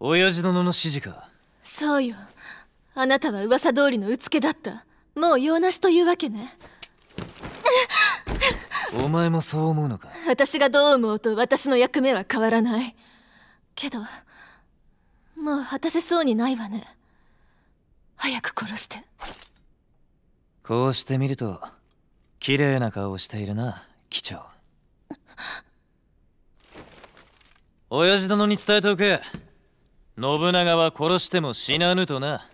親父殿の指示かそうよあなたは噂通りのうつけだったもう用なしというわけねお前もそう思うのか私がどう思うと私の役目は変わらないけどもう果たせそうにないわね早く殺してこうしてみると綺麗な顔をしているな機長親父殿に伝えておく信長は殺しても死なぬとな。